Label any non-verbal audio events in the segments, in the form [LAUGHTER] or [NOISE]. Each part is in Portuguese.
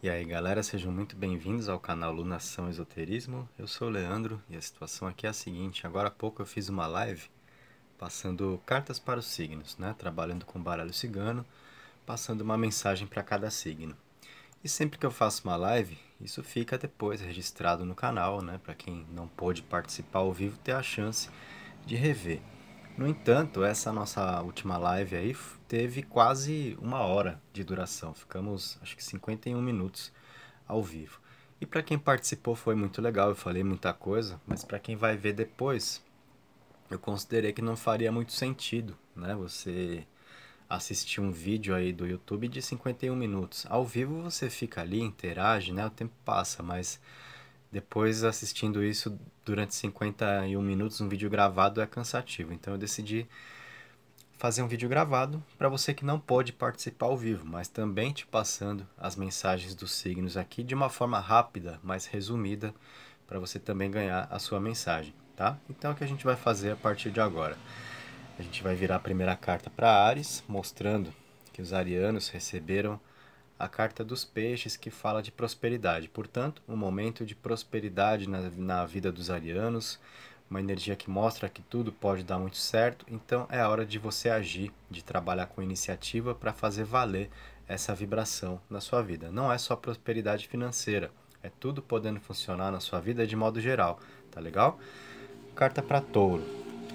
E aí galera, sejam muito bem-vindos ao canal Lunação Esoterismo. Eu sou o Leandro e a situação aqui é a seguinte: agora há pouco eu fiz uma live passando cartas para os signos, né? trabalhando com baralho cigano, passando uma mensagem para cada signo. E sempre que eu faço uma live, isso fica depois registrado no canal, né? para quem não pôde participar ao vivo ter a chance de rever. No entanto, essa nossa última live aí teve quase uma hora de duração. Ficamos, acho que 51 minutos ao vivo. E para quem participou foi muito legal, eu falei muita coisa, mas para quem vai ver depois, eu considerei que não faria muito sentido, né? Você assistir um vídeo aí do YouTube de 51 minutos. Ao vivo você fica ali, interage, né? O tempo passa, mas depois assistindo isso durante 51 minutos, um vídeo gravado é cansativo. Então eu decidi fazer um vídeo gravado para você que não pode participar ao vivo, mas também te passando as mensagens dos signos aqui de uma forma rápida, mais resumida, para você também ganhar a sua mensagem, tá? Então o que a gente vai fazer a partir de agora. A gente vai virar a primeira carta para Ares, mostrando que os arianos receberam a carta dos peixes que fala de prosperidade. Portanto, um momento de prosperidade na, na vida dos arianos, uma energia que mostra que tudo pode dar muito certo, então é a hora de você agir, de trabalhar com iniciativa para fazer valer essa vibração na sua vida. Não é só prosperidade financeira, é tudo podendo funcionar na sua vida de modo geral, tá legal? Carta para Touro.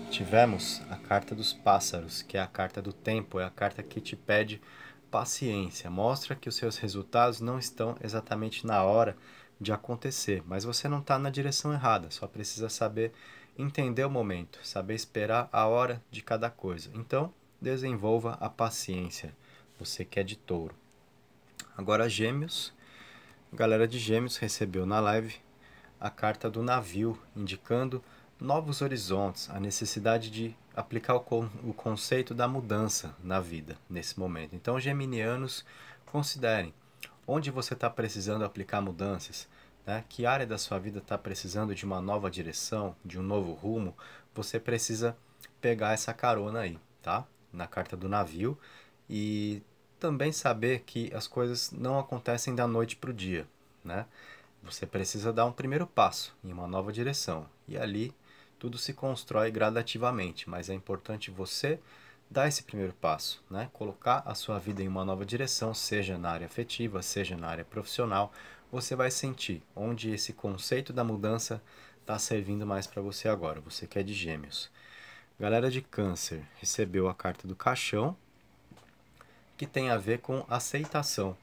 Tivemos a carta dos pássaros, que é a carta do tempo, é a carta que te pede paciência, mostra que os seus resultados não estão exatamente na hora de acontecer, mas você não está na direção errada, só precisa saber entender o momento, saber esperar a hora de cada coisa. Então, desenvolva a paciência. Você que é de touro. Agora, Gêmeos. A galera de Gêmeos recebeu na live a carta do navio, indicando novos horizontes, a necessidade de aplicar o, o conceito da mudança na vida nesse momento. Então, geminianos, considerem onde você está precisando aplicar mudanças. Né? Que área da sua vida está precisando de uma nova direção, de um novo rumo? Você precisa pegar essa carona aí, tá? Na carta do navio e também saber que as coisas não acontecem da noite para o dia, né? Você precisa dar um primeiro passo em uma nova direção e ali tudo se constrói gradativamente, mas é importante você dar esse primeiro passo, né? Colocar a sua vida em uma nova direção, seja na área afetiva, seja na área profissional, você vai sentir onde esse conceito da mudança está servindo mais para você agora, você que é de gêmeos. Galera de câncer recebeu a carta do caixão, que tem a ver com aceitação.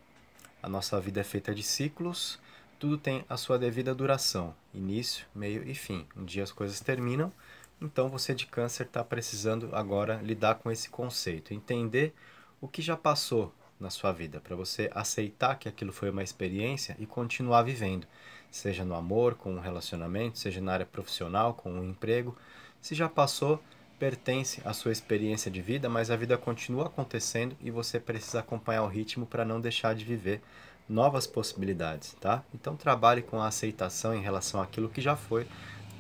A nossa vida é feita de ciclos, tudo tem a sua devida duração, início, meio e fim. Um dia as coisas terminam, então você de câncer está precisando agora lidar com esse conceito, entender o que já passou na sua vida, para você aceitar que aquilo foi uma experiência e continuar vivendo, seja no amor, com um relacionamento, seja na área profissional, com um emprego. Se já passou, pertence à sua experiência de vida, mas a vida continua acontecendo e você precisa acompanhar o ritmo para não deixar de viver novas possibilidades, tá? Então trabalhe com a aceitação em relação àquilo que já foi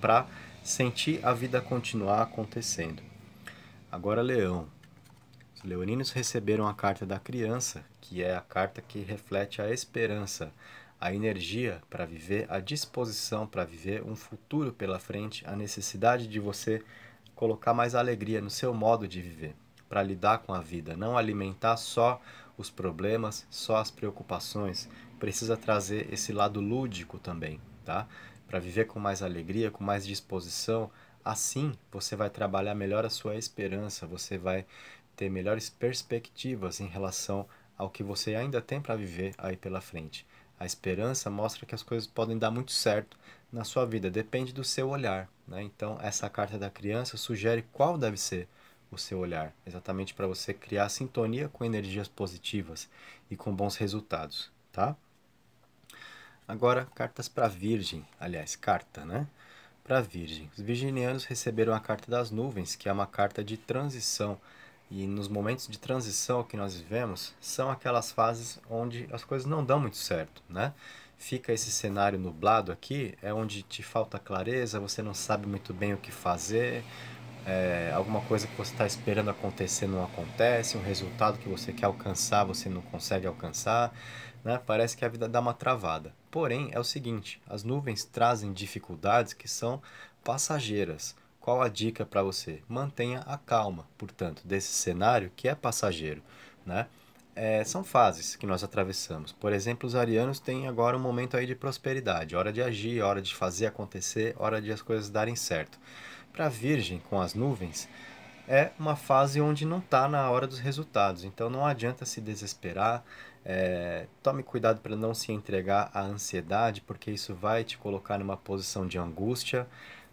para sentir a vida continuar acontecendo. Agora, Leão, leoninos receberam a carta da criança, que é a carta que reflete a esperança, a energia para viver, a disposição para viver um futuro pela frente, a necessidade de você colocar mais alegria no seu modo de viver, para lidar com a vida, não alimentar só os problemas, só as preocupações, precisa trazer esse lado lúdico também, tá? Para viver com mais alegria, com mais disposição, assim você vai trabalhar melhor a sua esperança, você vai ter melhores perspectivas em relação ao que você ainda tem para viver aí pela frente. A esperança mostra que as coisas podem dar muito certo na sua vida, depende do seu olhar. Né? Então, essa carta da criança sugere qual deve ser o seu olhar, exatamente para você criar sintonia com energias positivas e com bons resultados, tá? Agora, cartas para Virgem, aliás, carta, né? Para Virgem. Os virginianos receberam a carta das nuvens, que é uma carta de transição e nos momentos de transição que nós vivemos, são aquelas fases onde as coisas não dão muito certo, né? Fica esse cenário nublado aqui, é onde te falta clareza, você não sabe muito bem o que fazer, é, alguma coisa que você está esperando acontecer não acontece, um resultado que você quer alcançar você não consegue alcançar, né? parece que a vida dá uma travada. Porém, é o seguinte: as nuvens trazem dificuldades que são passageiras. Qual a dica para você? Mantenha a calma, portanto, desse cenário que é passageiro, né? É, são fases que nós atravessamos. Por exemplo, os arianos têm agora um momento aí de prosperidade, hora de agir, hora de fazer acontecer, hora de as coisas darem certo. Para a Virgem, com as nuvens, é uma fase onde não está na hora dos resultados, então não adianta se desesperar. É, tome cuidado para não se entregar à ansiedade, porque isso vai te colocar numa posição de angústia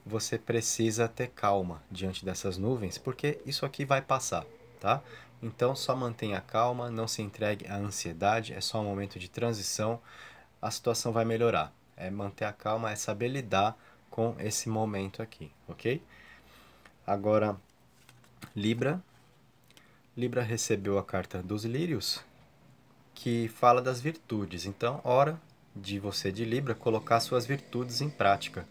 você precisa ter calma diante dessas nuvens, porque isso aqui vai passar, tá? Então só mantenha calma, não se entregue à ansiedade, é só um momento de transição, a situação vai melhorar. É manter a calma, é saber lidar com esse momento aqui, ok? Agora, Libra. Libra recebeu a carta dos Lírios, que fala das virtudes. Então, hora de você de Libra colocar suas virtudes em prática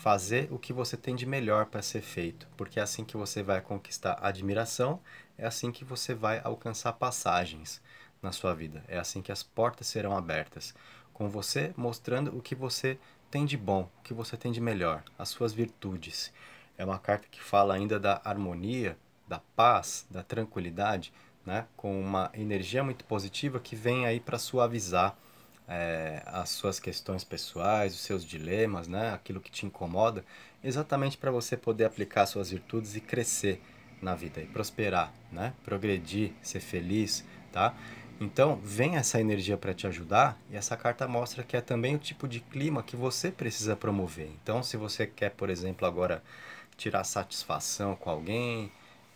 fazer o que você tem de melhor para ser feito, porque é assim que você vai conquistar admiração, é assim que você vai alcançar passagens na sua vida, é assim que as portas serão abertas, com você mostrando o que você tem de bom, o que você tem de melhor, as suas virtudes. É uma carta que fala ainda da harmonia, da paz, da tranquilidade, né? com uma energia muito positiva que vem aí para suavizar é, as suas questões pessoais, os seus dilemas, né? aquilo que te incomoda, exatamente para você poder aplicar suas virtudes e crescer na vida e prosperar, né? progredir, ser feliz, tá? Então, vem essa energia para te ajudar e essa carta mostra que é também o tipo de clima que você precisa promover. Então, se você quer, por exemplo, agora tirar satisfação com alguém,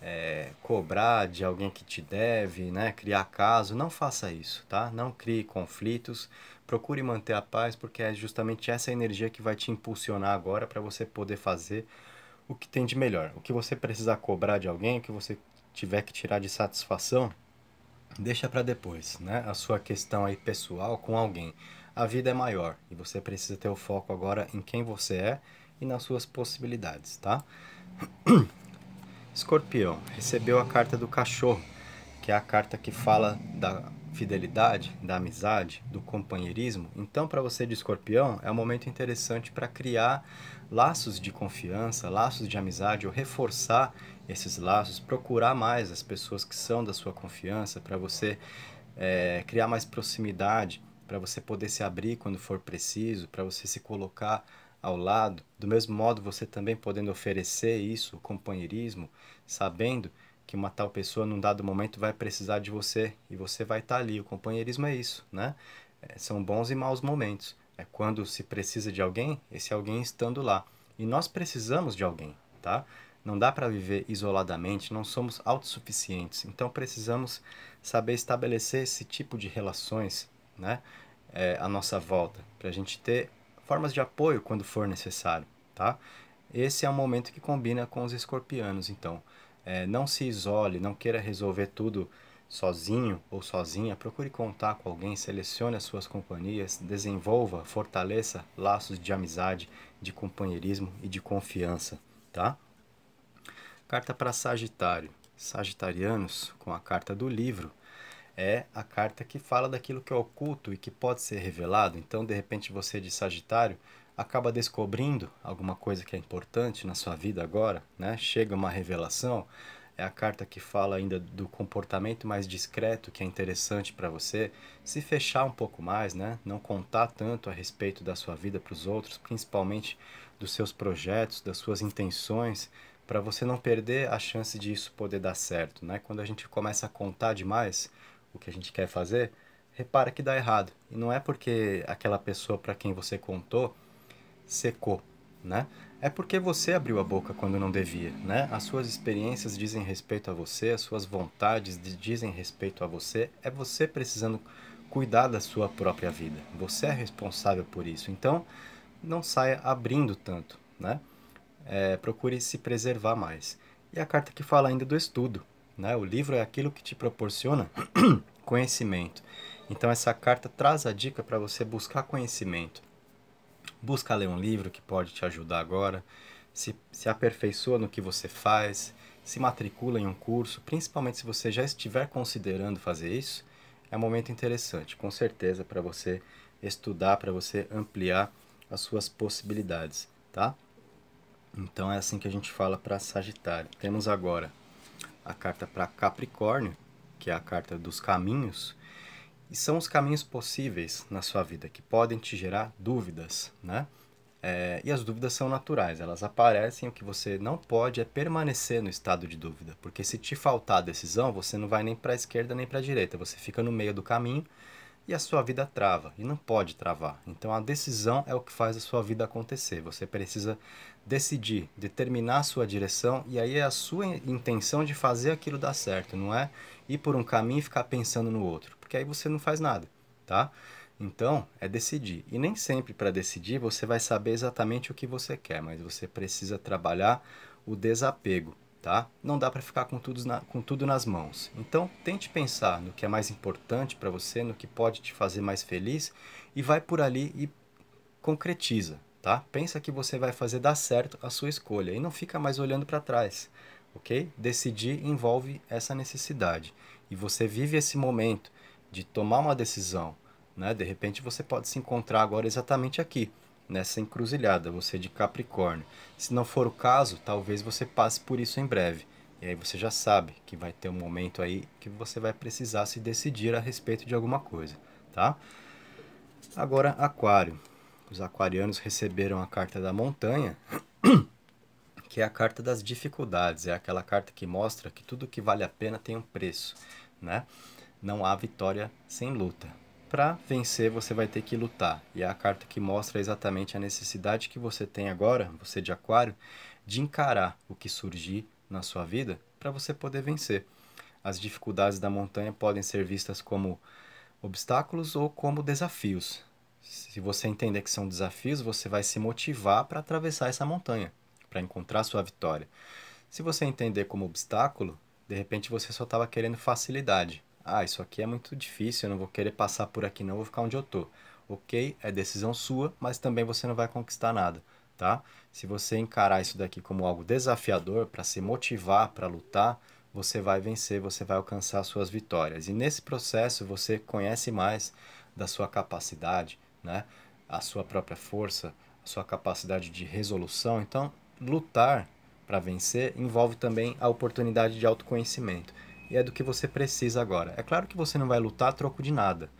é, cobrar de alguém que te deve, né? criar caso. Não faça isso, tá? Não crie conflitos. Procure manter a paz, porque é justamente essa energia que vai te impulsionar agora para você poder fazer o que tem de melhor. O que você precisar cobrar de alguém, o que você tiver que tirar de satisfação, deixa para depois, né? A sua questão aí pessoal com alguém. A vida é maior e você precisa ter o foco agora em quem você é e nas suas possibilidades, tá? Escorpião recebeu a carta do cachorro, que é a carta que fala da fidelidade, da amizade, do companheirismo. Então, para você de escorpião, é um momento interessante para criar laços de confiança, laços de amizade ou reforçar esses laços, procurar mais as pessoas que são da sua confiança, para você é, criar mais proximidade, para você poder se abrir quando for preciso, para você se colocar ao lado, do mesmo modo você também podendo oferecer isso, companheirismo, sabendo que uma tal pessoa num dado momento vai precisar de você e você vai estar tá ali. O companheirismo é isso, né? É, são bons e maus momentos. É quando se precisa de alguém, esse alguém estando lá. E nós precisamos de alguém, tá? Não dá para viver isoladamente, não somos autossuficientes. Então precisamos saber estabelecer esse tipo de relações, né? É, à nossa volta, para a gente ter formas de apoio quando for necessário, tá? Esse é um momento que combina com os escorpianos, então. É, não se isole, não queira resolver tudo sozinho ou sozinha. Procure contar com alguém, selecione as suas companhias, desenvolva, fortaleça laços de amizade, de companheirismo e de confiança, tá? Carta para Sagitário. Sagitarianos, com a carta do livro, é a carta que fala daquilo que é oculto e que pode ser revelado. Então, de repente, você de Sagitário acaba descobrindo alguma coisa que é importante na sua vida agora, né? Chega uma revelação, é a carta que fala ainda do comportamento mais discreto que é interessante para você, se fechar um pouco mais, né? Não contar tanto a respeito da sua vida para os outros, principalmente dos seus projetos, das suas intenções, para você não perder a chance de isso poder dar certo, né? Quando a gente começa a contar demais, o que a gente quer fazer, repara que dá errado. E não é porque aquela pessoa para quem você contou secou, né? É porque você abriu a boca quando não devia, né? As suas experiências dizem respeito a você, as suas vontades dizem respeito a você. É você precisando cuidar da sua própria vida. Você é responsável por isso. Então, não saia abrindo tanto, né? É, procure se preservar mais. E a carta que fala ainda do estudo, né? O livro é aquilo que te proporciona [CLEARS THROAT] conhecimento. Então essa carta traz a dica para você buscar conhecimento. Busca ler um livro que pode te ajudar agora. Se, se aperfeiçoa no que você faz. Se matricula em um curso. Principalmente se você já estiver considerando fazer isso. É um momento interessante, com certeza, para você estudar, para você ampliar as suas possibilidades, tá? Então é assim que a gente fala para Sagitário. Temos agora a carta para Capricórnio, que é a carta dos caminhos, e são os caminhos possíveis na sua vida que podem te gerar dúvidas, né? É, e as dúvidas são naturais, elas aparecem. O que você não pode é permanecer no estado de dúvida, porque se te faltar a decisão, você não vai nem para a esquerda nem para a direita, você fica no meio do caminho e a sua vida trava, e não pode travar. Então a decisão é o que faz a sua vida acontecer. Você precisa decidir, determinar sua direção e aí é a sua intenção de fazer aquilo dar certo, não é ir por um caminho e ficar pensando no outro, porque aí você não faz nada, tá? Então, é decidir. E nem sempre para decidir você vai saber exatamente o que você quer, mas você precisa trabalhar o desapego, tá? Não dá para ficar com tudo, na, com tudo nas mãos. Então, tente pensar no que é mais importante para você, no que pode te fazer mais feliz e vai por ali e concretiza, tá? Pensa que você vai fazer dar certo a sua escolha e não fica mais olhando para trás, ok? Decidir envolve essa necessidade e você vive esse momento de tomar uma decisão, né? De repente você pode se encontrar agora exatamente aqui nessa encruzilhada, você de Capricórnio. Se não for o caso, talvez você passe por isso em breve. E aí você já sabe que vai ter um momento aí que você vai precisar se decidir a respeito de alguma coisa, tá? Agora, Aquário os aquarianos receberam a carta da montanha, [CLEARS THROAT] que é a carta das dificuldades, é aquela carta que mostra que tudo que vale a pena tem um preço, né? Não há vitória sem luta. Para vencer, você vai ter que lutar. E é a carta que mostra exatamente a necessidade que você tem agora, você de aquário, de encarar o que surgir na sua vida para você poder vencer. As dificuldades da montanha podem ser vistas como obstáculos ou como desafios, se você entender que são desafios, você vai se motivar para atravessar essa montanha, para encontrar sua vitória. Se você entender como obstáculo, de repente você só estava querendo facilidade. Ah, isso aqui é muito difícil, eu não vou querer passar por aqui, não vou ficar onde eu tô. Ok, é decisão sua, mas também você não vai conquistar nada, tá? Se você encarar isso daqui como algo desafiador para se motivar, para lutar, você vai vencer, você vai alcançar suas vitórias. E nesse processo você conhece mais da sua capacidade, né? a sua própria força, a sua capacidade de resolução. Então, lutar para vencer envolve também a oportunidade de autoconhecimento. E é do que você precisa agora. É claro que você não vai lutar a troco de nada.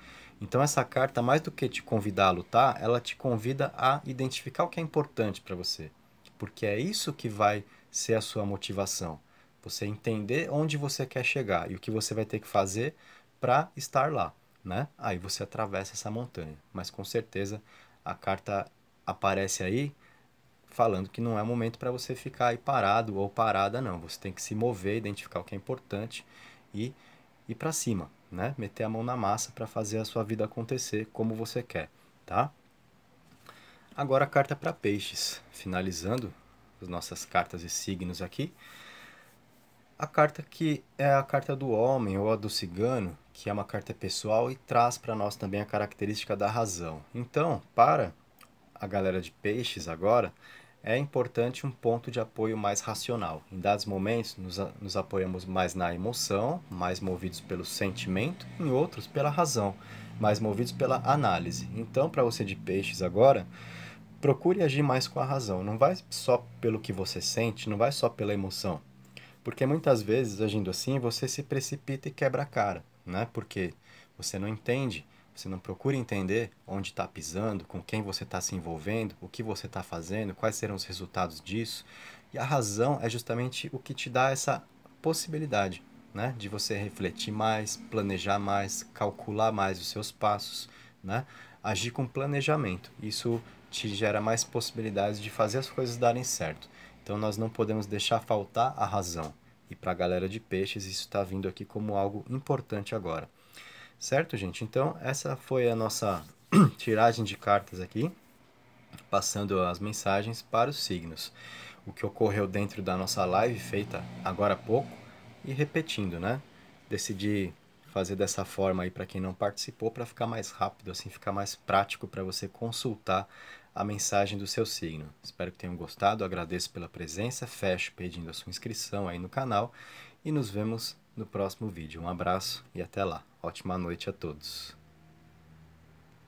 Então, essa carta, mais do que te convidar a lutar, ela te convida a identificar o que é importante para você. Porque é isso que vai ser a sua motivação. Você entender onde você quer chegar e o que você vai ter que fazer para estar lá né? Aí você atravessa essa montanha. Mas com certeza a carta aparece aí falando que não é o momento para você ficar aí parado ou parada, não. Você tem que se mover, identificar o que é importante e ir para cima, né? Meter a mão na massa para fazer a sua vida acontecer como você quer, tá? Agora a carta é para peixes, finalizando as nossas cartas e signos aqui. A carta que é a carta do homem ou a do cigano, que é uma carta pessoal e traz para nós também a característica da razão. Então, para a galera de peixes agora, é importante um ponto de apoio mais racional. Em dados momentos, nos, nos apoiamos mais na emoção, mais movidos pelo sentimento, em outros, pela razão, mais movidos pela análise. Então, para você de peixes agora, procure agir mais com a razão. Não vai só pelo que você sente, não vai só pela emoção. Porque muitas vezes, agindo assim, você se precipita e quebra a cara né? Porque você não entende, você não procura entender onde está pisando, com quem você está se envolvendo, o que você está fazendo, quais serão os resultados disso. E a razão é justamente o que te dá essa possibilidade, né? De você refletir mais, planejar mais, calcular mais os seus passos, né? Agir com planejamento. Isso te gera mais possibilidades de fazer as coisas darem certo. Então nós não podemos deixar faltar a razão. E para a galera de peixes, isso está vindo aqui como algo importante agora. Certo, gente? Então, essa foi a nossa [CLEARS THROAT] tiragem de cartas aqui, passando as mensagens para os signos. O que ocorreu dentro da nossa live feita agora há pouco e repetindo, né? Decidi fazer dessa forma aí para quem não participou, para ficar mais rápido, assim ficar mais prático para você consultar a mensagem do seu signo. Espero que tenham gostado, agradeço pela presença, fecho pedindo a sua inscrição aí no canal e nos vemos no próximo vídeo. Um abraço e até lá. Ótima noite a todos.